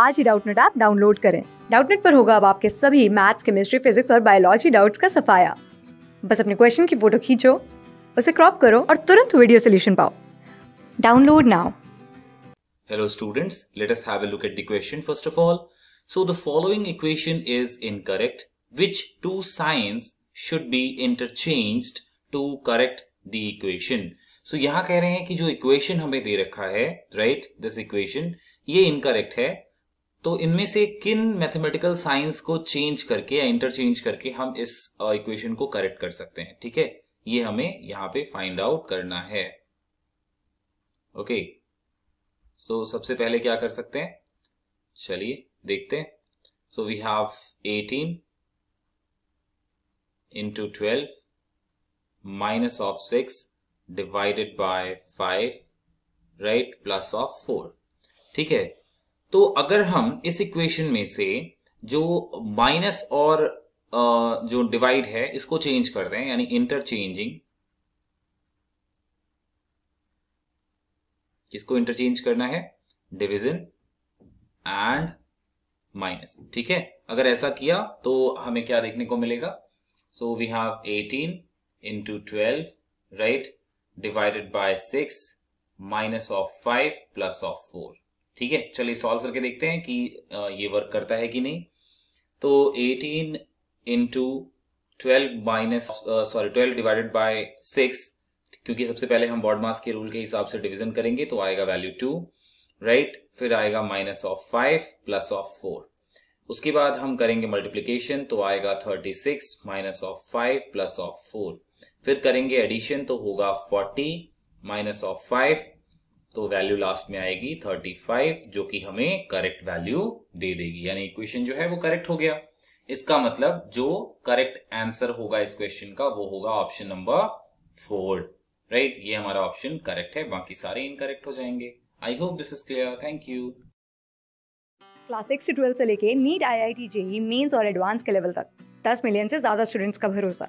आज ही Doubtnut app download करें डाउटनेट पर होगा अब आपके सभी मैथ्स केमिस्ट्री फिजिक्स और बायोलॉजी डाउट्स का सफाया बस अपने क्वेश्चन की फोटो खींचो उसे क्रॉप करो और तुरंत वीडियो सोल्यूशन पाओ download now Hello students, let us have a look at the question first of all. So the following equation is incorrect. Which two signs should be interchanged to correct the equation? So यहाँ कह रहे हैं कि जो equation हमें दे रखा है, right, this equation, ये incorrect है तो इनमें से किन मैथमेटिकल साइंस को चेंज करके या इंटरचेंज करके हम इस इक्वेशन uh, को करेक्ट कर सकते हैं ठीक है ये हमें यहां पे फाइंड आउट करना है ओके सो so, सबसे पहले क्या कर सकते हैं चलिए देखते हैं so we have 18 into twelve minus of six divided by five right plus of four ठीक है तो अगर हम इस इक्वेशन में से जो माइनस और जो डिवाइड है इसको चेंज कर दें यानी इंटरचेंजिंग किसको इंटरचेंज करना है डिवीजन एंड माइनस ठीक है अगर ऐसा किया तो हमें क्या देखने को मिलेगा so we have 18 into twelve right divided by six minus of five plus of four ठीक है चलिए सॉल्व करके देखते हैं कि ये वर्क करता है कि नहीं तो 18 into twelve minus sorry twelve divided by six क्योंकि सबसे पहले हम बॉड मास के रूल के हिसाब से डिवीजन करेंगे तो आएगा वैल्यू टू राइट फिर आएगा minus of five plus of four उसके बाद हम करेंगे मल्टीप्लीकेशन तो आएगा thirty six minus of five plus of four फिर करेंगे एडिशन तो होगा फोर्टी माइनस ऑफ फाइव तो वैल्यू लास्ट में आएगी 35 जो कि हमें करेक्ट वैल्यू दे देगी यानी इक्वेशन जो है वो करेक्ट हो गया इसका मतलब जो करेक्ट आंसर होगा इस क्वेश्चन का वो होगा ऑप्शन नंबर फोर राइट ये हमारा ऑप्शन करेक्ट है बाकी सारे इनकरेक्ट हो जाएंगे I hope this is clear thank you class six से ट्वेल्थ से लेके NEET I I T JEE mains और एडवांस के लेवल तक दस मिलियन से ज्यादा स्टूडेंट्स का भरोसा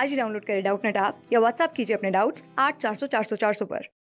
आज ही डाउनलोड करें डाउट नेट आप या व्हाट्सअप कीजिए अपने डाउट्स आठ चार सौ चार सौ चार सौ पर